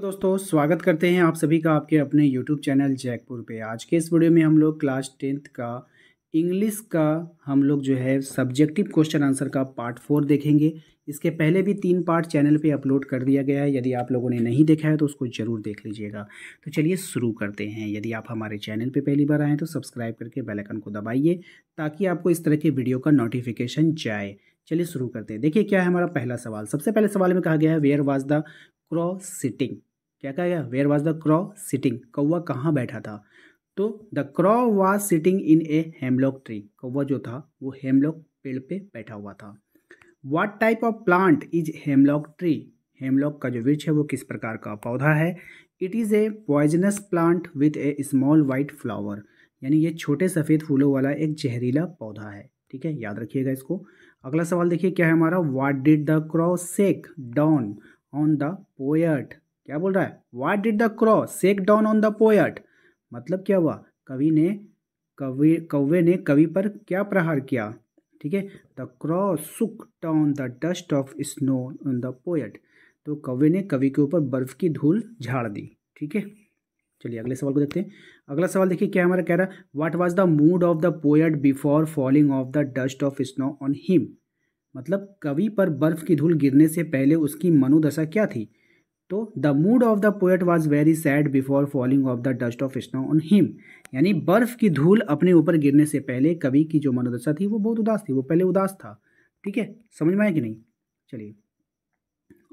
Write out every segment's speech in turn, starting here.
दोस्तों स्वागत करते हैं आप सभी का आपके अपने यूट्यूब चैनल जयपुर पे आज के इस वीडियो में हम लोग क्लास टेंथ का इंग्लिश का हम लोग जो है सब्जेक्टिव क्वेश्चन आंसर का पार्ट फोर देखेंगे इसके पहले भी तीन पार्ट चैनल पे अपलोड कर दिया गया है यदि आप लोगों ने नहीं देखा है तो उसको ज़रूर देख लीजिएगा तो चलिए शुरू करते हैं यदि आप हमारे चैनल पे पहली बार आएँ तो सब्सक्राइब करके बेलकन को दबाइए ताकि आपको इस तरह के वीडियो का नोटिफिकेशन जाए चलिए शुरू करते हैं देखिए क्या है हमारा पहला सवाल सबसे पहले सवाल में कहा गया है where was the crow's sitting क्या कहा गया where was the crow sitting कौवा कहाँ बैठा था तो the crow was sitting in a hemlock tree कौवा जो था वो हेमलॉक पेड़ पे बैठा हुआ था what type of plant is hemlock tree hemlock का जो वृक्ष है वो किस प्रकार का पौधा है it is a poisonous plant with a small white flower यानी ये छोटे सफ़ेद फूलों वाला एक जहरीला पौधा है ठीक है याद रखिएगा इसको अगला सवाल देखिए क्या है हमारा what did the crow shake down on the poet क्या बोल रहा है what did the crow shake down on the poet मतलब क्या हुआ कवि ने कवि कौवे ने कवि पर क्या प्रहार किया ठीक है the crow shook down the dust of snow on the poet तो कौवे ने कवि के ऊपर बर्फ की धूल झाड़ दी ठीक है चलिए अगले सवाल को देखते हैं अगला सवाल देखिए क्या हमारा कह रहा है what was the mood of the poet before falling of the dust of snow on him मतलब कवि पर बर्फ की धूल गिरने से पहले उसकी मनोदशा क्या थी तो the mood of the poet was very sad before falling of the dust of snow on him यानी बर्फ़ की धूल अपने ऊपर गिरने से पहले कवि की जो मनोदशा थी वो बहुत उदास थी वो पहले उदास था ठीक है समझ में आया कि नहीं चलिए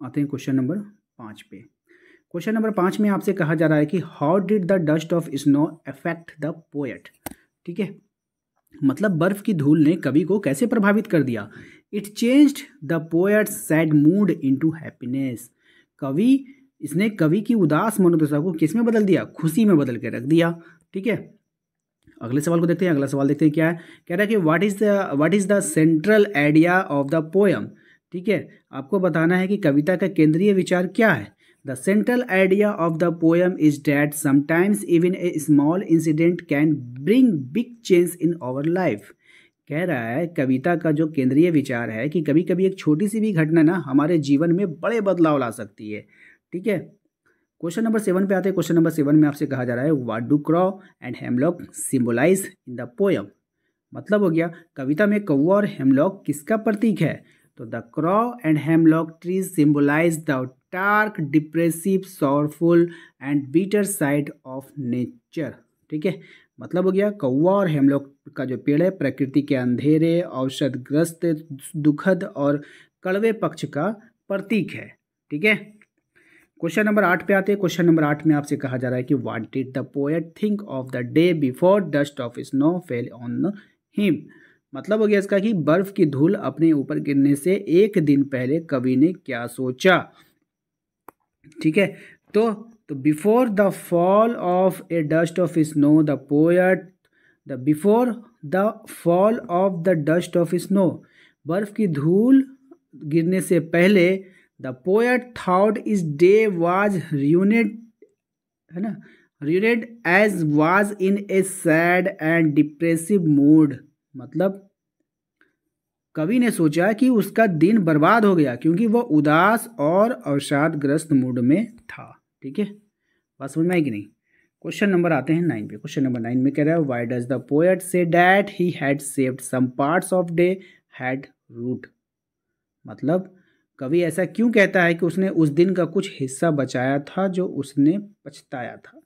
आते हैं क्वेश्चन नंबर पाँच पे क्वेश्चन नंबर पाँच में आपसे कहा जा रहा है कि how did the dust of snow affect the poet ठीक है मतलब बर्फ की धूल ने कवि को कैसे प्रभावित कर दिया it changed the poet sad mood into happiness कवि इसने कवि की उदास मनोदशा को किस में बदल दिया खुशी में बदल के रख दिया ठीक है अगले सवाल को देखते हैं अगला सवाल देखते हैं क्या है कह रहा है कि what is the what is the central idea of the poem ठीक है आपको बताना है कि कविता का केंद्रीय विचार क्या है the central idea of the poem is that sometimes even a small incident can bring big change in our life कह रहा है कविता का जो केंद्रीय विचार है कि कभी कभी एक छोटी सी भी घटना ना हमारे जीवन में बड़े बदलाव ला सकती है ठीक है क्वेश्चन नंबर सेवन पे आते हैं क्वेश्चन नंबर सेवन में आपसे कहा जा रहा है what do crow and hemlock symbolise in the poem मतलब हो गया कविता में कौआ और हेमलॉक किसका प्रतीक है तो the crow and hemlock trees symbolise the dark depressive sorrowful and bitter side of nature ठीक है मतलब हो गया कौवा और हेमलॉक का जो पेड़ है प्रकृति के अंधेरे औषधग्रस्त दुखद और कड़वे पक्ष का प्रतीक है ठीक है क्वेश्चन नंबर आठ पे आते हैं क्वेश्चन नंबर आठ में आपसे कहा जा रहा है कि what did the poet think of the day before dust of snow fell on him मतलब हो गया इसका कि बर्फ की धूल अपने ऊपर गिरने से एक दिन पहले कवि ने क्या सोचा ठीक है तो तो before the fall of a dust of snow the poet the before the fall of the dust of snow बर्फ़ की धूल गिरने से पहले the poet thought his day was ruined है ना ruined as was in a sad and depressive mood मतलब कवि ने सोचा कि उसका दिन बर्बाद हो गया क्योंकि वह उदास और अवसादग्रस्त मूड में था ठीक है बात समझ में कि नहीं क्वेश्चन नंबर आते हैं नाइन पे क्वेश्चन नंबर नाइन में कह रहा है why does the poet say that he had saved some parts of day had rued मतलब कवि ऐसा क्यों कहता है कि उसने उस दिन का कुछ हिस्सा बचाया था जो उसने पछताया था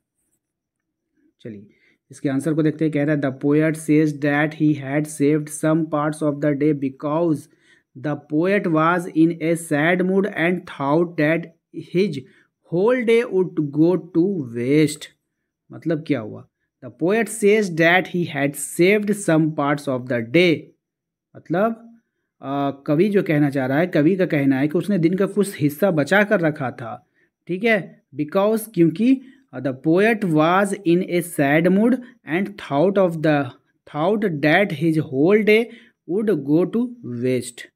चलिए इसके आंसर को देखते हैं कह रहा है the poet says that he had saved some parts of the day because the poet was in a sad mood and thought that his whole day would go to waste मतलब क्या हुआ the poet says that he had saved some parts of the day मतलब कवि जो कहना चाह रहा है कवि का कहना है कि उसने दिन का कुछ हिस्सा बचा कर रखा था ठीक है बिकॉज क्योंकि the poet was in a sad mood and thought of the thought that his whole day would go to waste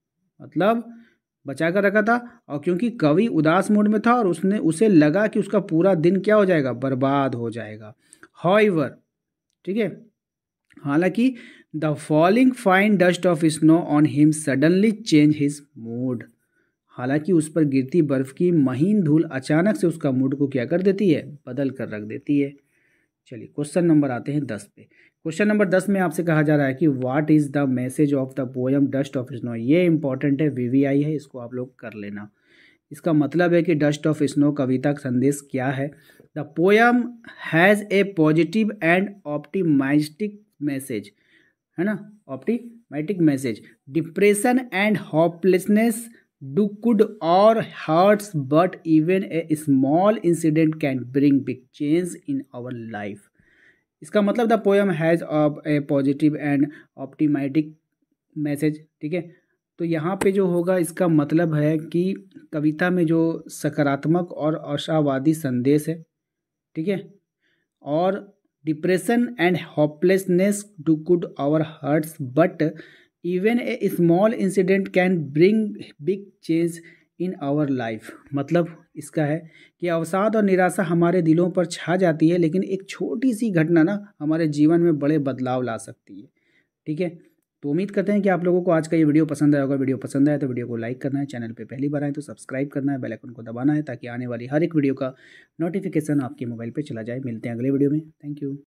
मतलब बचा कर रखा था और क्योंकि कवि उदास मूड में था और उसने उसे लगा कि उसका पूरा दिन क्या हो जाएगा बर्बाद हो जाएगा हॉइवर ठीक है हालांकि the falling fine dust of snow on him suddenly change his mood हालांकि उस पर गिरती बर्फ़ की महीन धूल अचानक से उसका मूड को क्या कर देती है बदल कर रख देती है चलिए क्वेश्चन नंबर आते हैं दस पे क्वेश्चन नंबर दस में आपसे कहा जा रहा है कि what is the message of the poem dust of snow ये इंपॉर्टेंट है वीवीआई है इसको आप लोग कर लेना इसका मतलब है कि डस्ट ऑफ स्नो कविता का संदेश क्या है the poem has a positive and optimistic message है ना optimistic message depression and hopelessness do could our hurts but even a small incident can bring big change in our life इसका मतलब the poem has a positive and optimistic message ठीक है तो यहाँ पे जो होगा इसका मतलब है कि कविता में जो सकारात्मक और आशावादी संदेश है ठीक है और depression and hopelessness do could our hurts but even a small incident can bring big change in our life मतलब इसका है कि अवसाद और निराशा हमारे दिलों पर छा जाती है लेकिन एक छोटी सी घटना ना हमारे जीवन में बड़े बदलाव ला सकती है ठीक है तो उम्मीद करते हैं कि आप लोगों को आज का ये वीडियो पसंद आया होगा वीडियो पसंद आया तो वीडियो को लाइक करना है चैनल पे पहली बार आए तो सब्सक्राइब करना है बेल आइकन को दबाना है ताकि आने वाली हर एक वीडियो का नोटिफिकेशन आपके मोबाइल पे चला जाए मिलते हैं अगले वीडियो में थैंक यू